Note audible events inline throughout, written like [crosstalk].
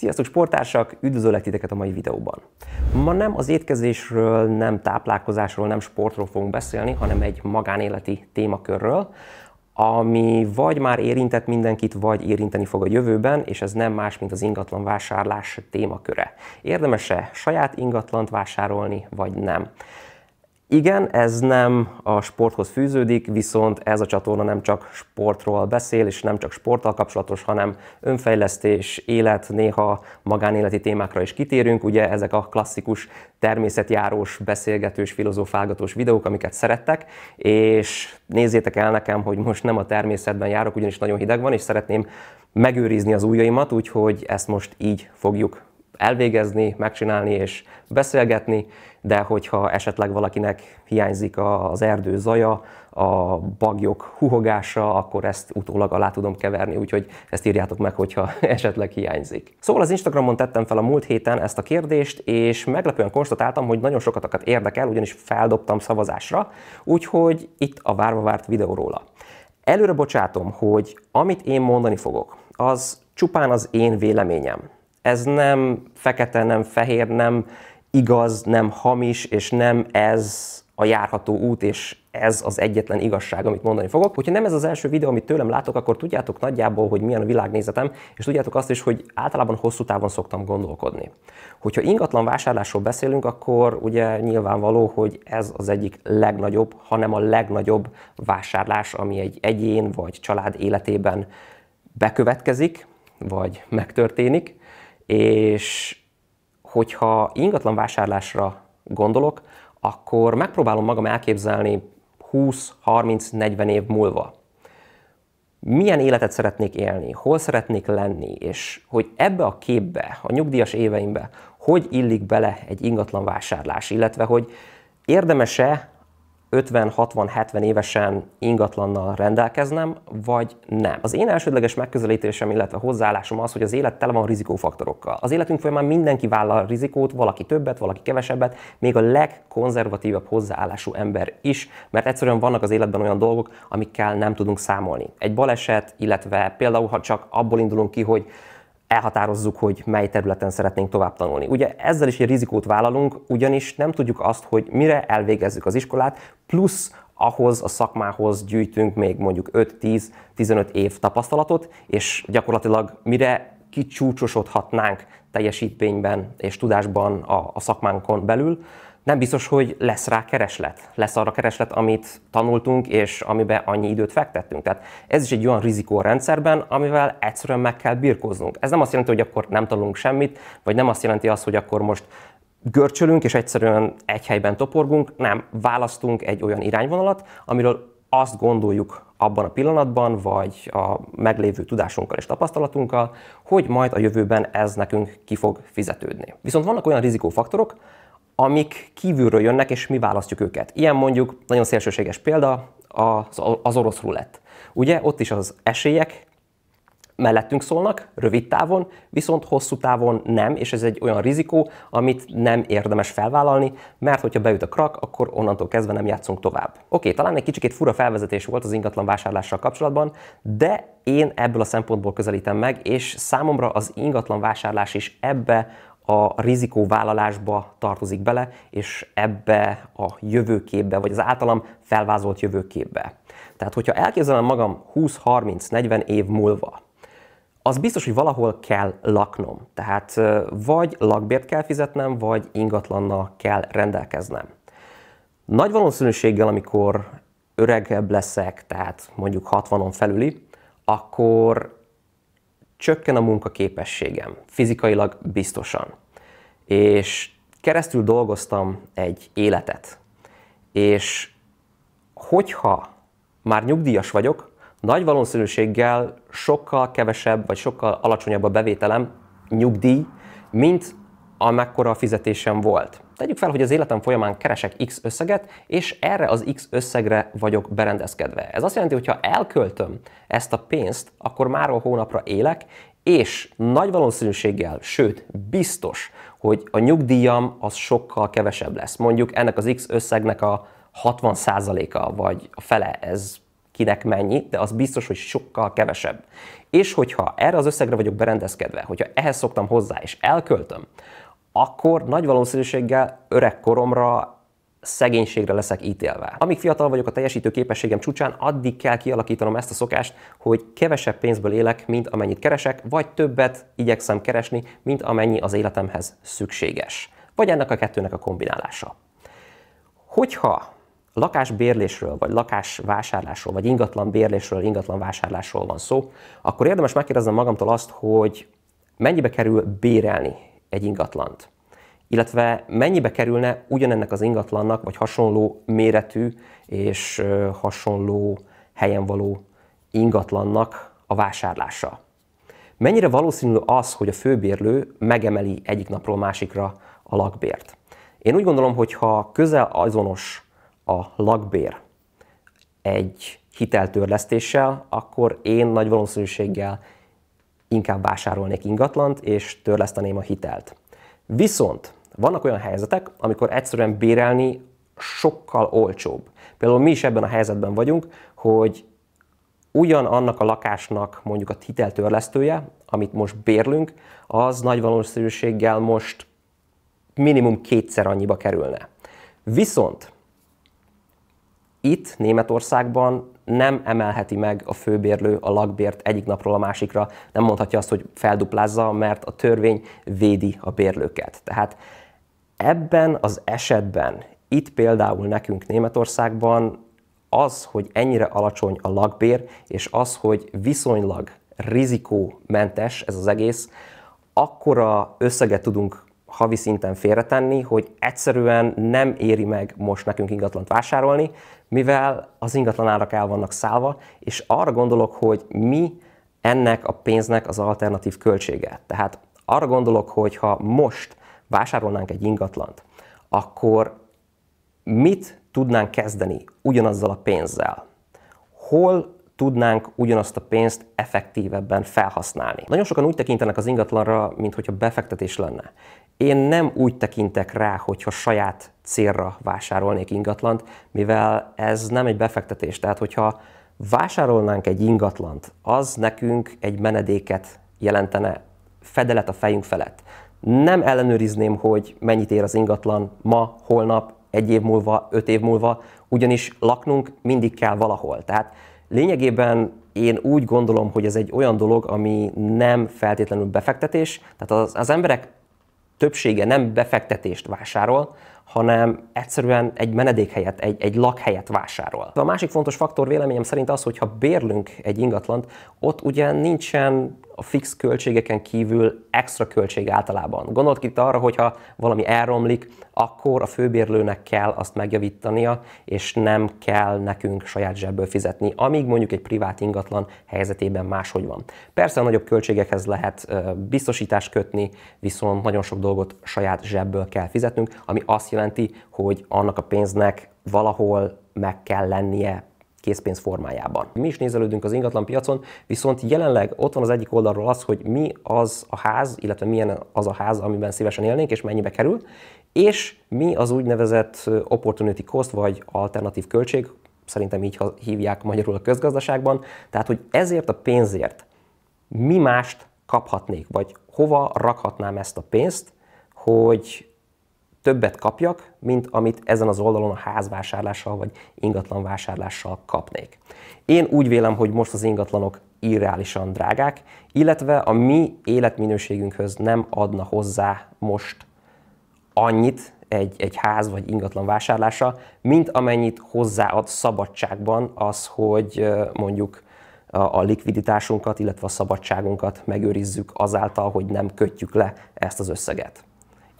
Sziasztok sportársak, üdvözöllek titeket a mai videóban. Ma nem az étkezésről, nem táplálkozásról, nem sportról fogunk beszélni, hanem egy magánéleti témakörről, ami vagy már érintett mindenkit, vagy érinteni fog a jövőben, és ez nem más, mint az ingatlan vásárlás témaköre. Érdemese saját ingatlant vásárolni, vagy nem? Igen, ez nem a sporthoz fűződik, viszont ez a csatorna nem csak sportról beszél, és nem csak sporttal kapcsolatos, hanem önfejlesztés, élet, néha magánéleti témákra is kitérünk. Ugye ezek a klasszikus természetjárós, beszélgetős, filozófálgatós videók, amiket szerettek, és nézzétek el nekem, hogy most nem a természetben járok, ugyanis nagyon hideg van, és szeretném megőrizni az ujjaimat, úgyhogy ezt most így fogjuk elvégezni, megcsinálni és beszélgetni, de hogyha esetleg valakinek hiányzik az erdő zaja, a bagyok huhogása, akkor ezt utólag alá tudom keverni, úgyhogy ezt írjátok meg, hogyha [laughs] esetleg hiányzik. Szóval az Instagramon tettem fel a múlt héten ezt a kérdést, és meglepően konstatáltam, hogy nagyon sokatokat érdekel, ugyanis feldobtam szavazásra, úgyhogy itt a várva várt videó róla. Előre bocsátom, hogy amit én mondani fogok, az csupán az én véleményem ez nem fekete, nem fehér, nem igaz, nem hamis, és nem ez a járható út, és ez az egyetlen igazság, amit mondani fogok. Hogyha nem ez az első videó, amit tőlem látok, akkor tudjátok nagyjából, hogy milyen a világnézetem, és tudjátok azt is, hogy általában hosszú távon szoktam gondolkodni. Hogyha ingatlan vásárlásról beszélünk, akkor ugye nyilvánvaló, hogy ez az egyik legnagyobb, hanem a legnagyobb vásárlás, ami egy egyén vagy család életében bekövetkezik, vagy megtörténik és hogyha ingatlan vásárlásra gondolok, akkor megpróbálom magam elképzelni 20-30-40 év múlva. Milyen életet szeretnék élni, hol szeretnék lenni, és hogy ebbe a képbe, a nyugdíjas éveimbe, hogy illik bele egy ingatlan vásárlás, illetve hogy érdemese 50-60-70 évesen ingatlannal rendelkeznem, vagy nem. Az én elsődleges megközelítésem, illetve hozzáállásom az, hogy az élet tele van rizikófaktorokkal. Az életünk folyamán mindenki vállal rizikót, valaki többet, valaki kevesebbet, még a legkonzervatívabb hozzáállású ember is, mert egyszerűen vannak az életben olyan dolgok, amikkel nem tudunk számolni. Egy baleset, illetve például, ha csak abból indulunk ki, hogy elhatározzuk, hogy mely területen szeretnénk tovább tanulni. Ugye ezzel is egy rizikót vállalunk, ugyanis nem tudjuk azt, hogy mire elvégezzük az iskolát, plusz ahhoz a szakmához gyűjtünk még mondjuk 5-10-15 év tapasztalatot, és gyakorlatilag mire kicsúcsosodhatnánk teljesítményben és tudásban a, a szakmánkon belül, nem biztos, hogy lesz rá kereslet. Lesz arra kereslet, amit tanultunk, és amiben annyi időt fektettünk. Tehát ez is egy olyan rizikó a rendszerben, amivel egyszerűen meg kell birkóznunk. Ez nem azt jelenti, hogy akkor nem tanulunk semmit, vagy nem azt jelenti azt, hogy akkor most görcsölünk, és egyszerűen egy helyben toporgunk, nem, választunk egy olyan irányvonalat, amiről azt gondoljuk abban a pillanatban, vagy a meglévő tudásunkkal és tapasztalatunkkal, hogy majd a jövőben ez nekünk ki fog fizetődni. Viszont vannak olyan rizikófaktorok, amik kívülről jönnek, és mi választjuk őket. Ilyen mondjuk nagyon szélsőséges példa az, az orosz rulett. Ugye ott is az esélyek mellettünk szólnak rövid távon, viszont hosszú távon nem, és ez egy olyan rizikó, amit nem érdemes felvállalni, mert hogyha beüt a krak, akkor onnantól kezdve nem játszunk tovább. Oké, talán egy kicsikét fura felvezetés volt az ingatlan vásárlással kapcsolatban, de én ebből a szempontból közelítem meg, és számomra az ingatlan vásárlás is ebbe a rizikóvállalásba tartozik bele, és ebbe a jövőképbe, vagy az általam felvázolt jövőképbe. Tehát, hogyha elképzelem magam 20-30-40 év múlva, az biztos, hogy valahol kell laknom. Tehát vagy lakbért kell fizetnem, vagy ingatlannal kell rendelkeznem. Nagy valószínűséggel, amikor öregebb leszek, tehát mondjuk 60-on felüli, akkor csökken a munkaképességem, fizikailag biztosan. És keresztül dolgoztam egy életet. És hogyha már nyugdíjas vagyok, nagy valószínűséggel sokkal kevesebb vagy sokkal alacsonyabb a bevételem, nyugdíj, mint amekkora a fizetésem volt. Tegyük fel, hogy az életem folyamán keresek X összeget, és erre az X összegre vagyok berendezkedve. Ez azt jelenti, hogy ha elköltöm ezt a pénzt, akkor már a hónapra élek, és nagy valószínűséggel, sőt, biztos, hogy a nyugdíjam az sokkal kevesebb lesz. Mondjuk ennek az X összegnek a 60%-a, vagy a fele, ez kinek mennyi, de az biztos, hogy sokkal kevesebb. És hogyha erre az összegre vagyok berendezkedve, hogyha ehhez szoktam hozzá és elköltöm, akkor nagy valószínűséggel öregkoromra szegénységre leszek ítélve. Amíg fiatal vagyok a teljesítő képességem csúcsán, addig kell kialakítanom ezt a szokást, hogy kevesebb pénzből élek, mint amennyit keresek, vagy többet igyekszem keresni, mint amennyi az életemhez szükséges. Vagy ennek a kettőnek a kombinálása. Hogyha lakásbérlésről, vagy lakásvásárlásról, vagy ingatlan bérlésről, ingatlan vásárlásról van szó, akkor érdemes megkérdeznem magamtól azt, hogy mennyibe kerül bérelni egy ingatlant? Illetve mennyibe kerülne ugyanennek az ingatlannak, vagy hasonló méretű és hasonló helyen való ingatlannak a vásárlása? Mennyire valószínű az, hogy a főbérlő megemeli egyik napról másikra a lakbért? Én úgy gondolom, hogy ha közel azonos a lakbér egy hiteltörlesztéssel, akkor én nagy valószínűséggel inkább vásárolnék ingatlant és törleszteném a hitelt. Viszont vannak olyan helyzetek, amikor egyszerűen bérelni sokkal olcsóbb. Például mi is ebben a helyzetben vagyunk, hogy ugyan annak a lakásnak mondjuk a hiteltörlesztője, amit most bérlünk, az nagy valószínűséggel most minimum kétszer annyiba kerülne. Viszont itt Németországban nem emelheti meg a főbérlő a lakbért egyik napról a másikra, nem mondhatja azt, hogy felduplázza, mert a törvény védi a bérlőket. Tehát ebben az esetben, itt például nekünk Németországban az, hogy ennyire alacsony a lakbér, és az, hogy viszonylag rizikómentes ez az egész, akkora összeget tudunk havi szinten félretenni, hogy egyszerűen nem éri meg most nekünk ingatlant vásárolni, mivel az ingatlan árak el vannak szállva, és arra gondolok, hogy mi ennek a pénznek az alternatív költsége. Tehát arra gondolok, hogy ha most vásárolnánk egy ingatlant, akkor mit tudnánk kezdeni ugyanazzal a pénzzel? Hol tudnánk ugyanazt a pénzt effektívebben felhasználni. Nagyon sokan úgy tekintenek az ingatlanra, mintha befektetés lenne. Én nem úgy tekintek rá, hogyha saját célra vásárolnék ingatlant, mivel ez nem egy befektetés. Tehát, hogyha vásárolnánk egy ingatlant, az nekünk egy menedéket jelentene, fedelet a fejünk felett. Nem ellenőrizném, hogy mennyit ér az ingatlan ma, holnap, egy év múlva, öt év múlva, ugyanis laknunk mindig kell valahol. Tehát lényegében én úgy gondolom, hogy ez egy olyan dolog, ami nem feltétlenül befektetés, tehát az, az emberek többsége nem befektetést vásárol, hanem egyszerűen egy menedékhelyet, egy, egy lakhelyet vásárol. A másik fontos faktor véleményem szerint az, hogy ha bérlünk egy ingatlant, ott ugye nincsen a fix költségeken kívül extra költség általában. Gondolt itt arra, hogyha valami elromlik, akkor a főbérlőnek kell azt megjavítania, és nem kell nekünk saját zsebből fizetni, amíg mondjuk egy privát ingatlan helyzetében máshogy van. Persze a nagyobb költségekhez lehet biztosítást kötni, viszont nagyon sok dolgot saját zsebből kell fizetnünk, ami azt jelenti, hogy annak a pénznek valahol meg kell lennie készpénz formájában. Mi is nézelődünk az ingatlan piacon, viszont jelenleg ott van az egyik oldalról az, hogy mi az a ház, illetve milyen az a ház, amiben szívesen élnénk, és mennyibe kerül, és mi az úgynevezett opportunity cost, vagy alternatív költség, szerintem így hívják magyarul a közgazdaságban, tehát hogy ezért a pénzért mi mást kaphatnék, vagy hova rakhatnám ezt a pénzt, hogy többet kapjak, mint amit ezen az oldalon a házvásárlással vagy ingatlan vásárlással kapnék. Én úgy vélem, hogy most az ingatlanok irreálisan drágák, illetve a mi életminőségünkhöz nem adna hozzá most annyit egy, egy ház vagy ingatlan vásárlása, mint amennyit hozzáad szabadságban az, hogy mondjuk a likviditásunkat, illetve a szabadságunkat megőrizzük azáltal, hogy nem kötjük le ezt az összeget.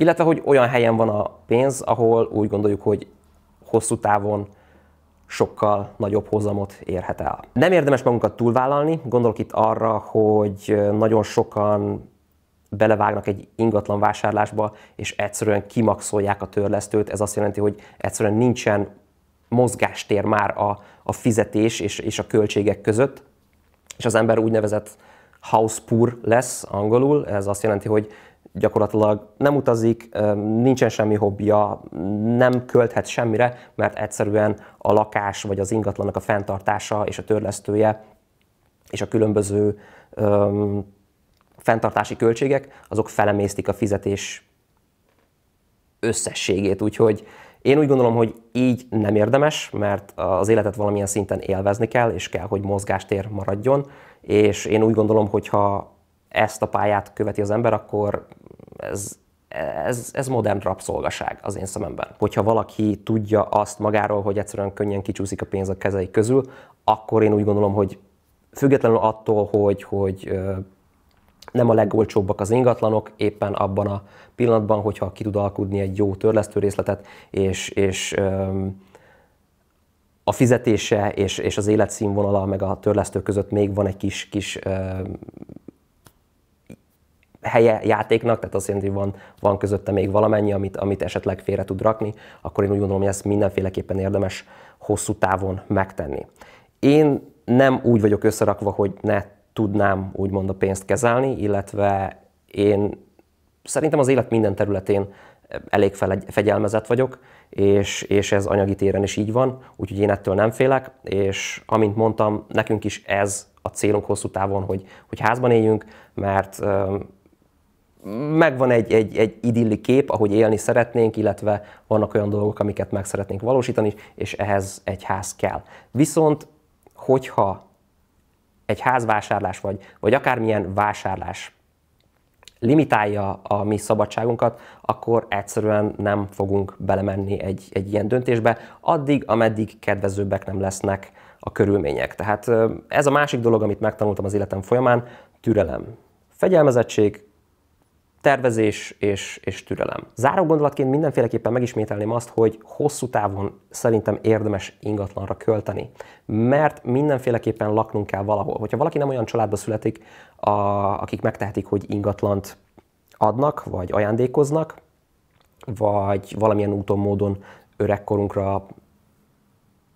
Illetve, hogy olyan helyen van a pénz, ahol úgy gondoljuk, hogy hosszú távon sokkal nagyobb hozamot érhet el. Nem érdemes magunkat túlvállalni, gondolok itt arra, hogy nagyon sokan belevágnak egy ingatlan vásárlásba, és egyszerűen kimaxolják a törlesztőt. Ez azt jelenti, hogy egyszerűen nincsen mozgástér már a, a fizetés és, és a költségek között, és az ember úgynevezett house poor lesz angolul, ez azt jelenti, hogy gyakorlatilag nem utazik, nincsen semmi hobbija, nem költhet semmire, mert egyszerűen a lakás vagy az ingatlannak a fenntartása és a törlesztője és a különböző öm, fenntartási költségek, azok felemésztik a fizetés összességét, úgyhogy én úgy gondolom, hogy így nem érdemes, mert az életet valamilyen szinten élvezni kell, és kell, hogy mozgástér maradjon, és én úgy gondolom, hogy ha ezt a pályát követi az ember, akkor ez, ez, ez modern rabszolgaság az én szememben. Hogyha valaki tudja azt magáról, hogy egyszerűen könnyen kicsúszik a pénz a kezei közül, akkor én úgy gondolom, hogy függetlenül attól, hogy, hogy nem a legolcsóbbak az ingatlanok, éppen abban a pillanatban, hogyha ki tud alkudni egy jó törlesztő részletet, és, és a fizetése és, és az életszínvonala, meg a törlesztő között még van egy kis, kis helye játéknak, tehát azt jelenti, hogy van, van közötte még valamennyi, amit, amit esetleg félre tud rakni, akkor én úgy gondolom, hogy ezt mindenféleképpen érdemes hosszú távon megtenni. Én nem úgy vagyok összerakva, hogy ne tudnám úgymond a pénzt kezelni, illetve én szerintem az élet minden területén elég fegyelmezett vagyok, és, és ez anyagi téren is így van, úgyhogy én ettől nem félek, és amint mondtam, nekünk is ez a célunk hosszú távon, hogy, hogy házban éljünk, mert megvan egy, egy, egy idilli kép, ahogy élni szeretnénk, illetve vannak olyan dolgok, amiket meg szeretnénk valósítani, és ehhez egy ház kell. Viszont, hogyha egy házvásárlás vagy, vagy akármilyen vásárlás limitálja a mi szabadságunkat, akkor egyszerűen nem fogunk belemenni egy, egy ilyen döntésbe, addig, ameddig kedvezőbbek nem lesznek a körülmények. Tehát ez a másik dolog, amit megtanultam az életem folyamán, türelem. Fegyelmezettség, tervezés és, és türelem. Záró gondolatként mindenféleképpen megismételném azt, hogy hosszú távon szerintem érdemes ingatlanra költeni, mert mindenféleképpen laknunk kell valahol. Hogyha valaki nem olyan családba születik, a, akik megtehetik, hogy ingatlant adnak, vagy ajándékoznak, vagy valamilyen úton, módon öregkorunkra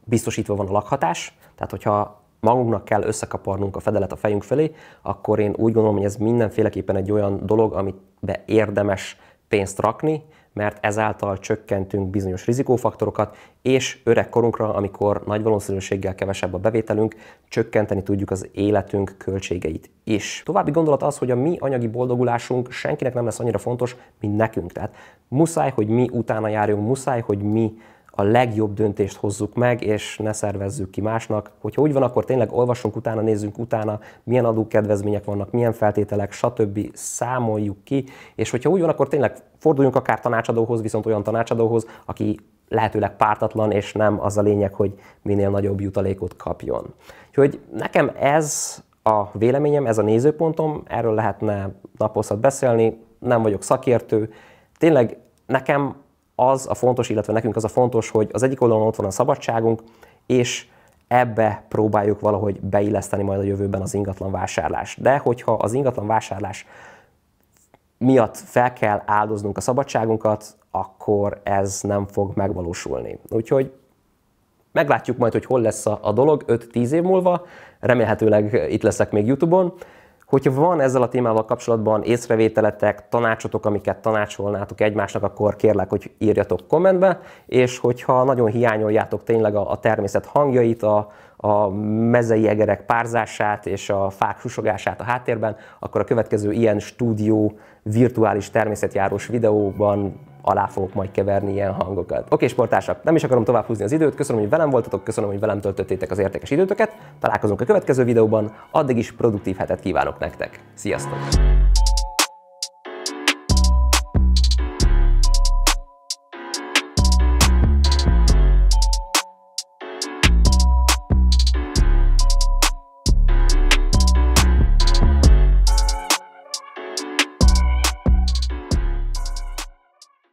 biztosítva van a lakhatás, tehát hogyha magunknak kell összekaparnunk a fedelet a fejünk felé, akkor én úgy gondolom, hogy ez mindenféleképpen egy olyan dolog, be érdemes pénzt rakni, mert ezáltal csökkentünk bizonyos rizikófaktorokat, és öregkorunkra, amikor nagy valószínűséggel kevesebb a bevételünk, csökkenteni tudjuk az életünk költségeit is. További gondolat az, hogy a mi anyagi boldogulásunk senkinek nem lesz annyira fontos, mint nekünk. Tehát muszáj, hogy mi utána járjunk, muszáj, hogy mi a legjobb döntést hozzuk meg, és ne szervezzük ki másnak. Hogyha úgy van, akkor tényleg olvasunk utána, nézzünk utána, milyen adókedvezmények vannak, milyen feltételek, stb. számoljuk ki, és hogyha úgy van, akkor tényleg forduljunk akár tanácsadóhoz, viszont olyan tanácsadóhoz, aki lehetőleg pártatlan, és nem az a lényeg, hogy minél nagyobb jutalékot kapjon. Úgyhogy nekem ez a véleményem, ez a nézőpontom, erről lehetne naposzat beszélni, nem vagyok szakértő. Tényleg nekem az a fontos, illetve nekünk az a fontos, hogy az egyik oldalon ott van a szabadságunk, és ebbe próbáljuk valahogy beilleszteni majd a jövőben az ingatlan vásárlás. De hogyha az ingatlan vásárlás miatt fel kell áldoznunk a szabadságunkat, akkor ez nem fog megvalósulni. Úgyhogy meglátjuk majd, hogy hol lesz a, a dolog 5-10 év múlva, remélhetőleg itt leszek még YouTube-on, Hogyha van ezzel a témával kapcsolatban észrevételetek, tanácsotok, amiket tanácsolnátok egymásnak, akkor kérlek, hogy írjatok kommentbe, és hogyha nagyon hiányoljátok tényleg a, a természet hangjait, a, a mezei egerek párzását és a fák susogását a háttérben, akkor a következő ilyen stúdió virtuális természetjárós videóban alá fogok majd keverni ilyen hangokat. Oké, sportársak, nem is akarom tovább húzni az időt, köszönöm, hogy velem voltatok, köszönöm, hogy velem töltöttétek az értékes időtöket, találkozunk a következő videóban, addig is produktív hetet kívánok nektek. Sziasztok!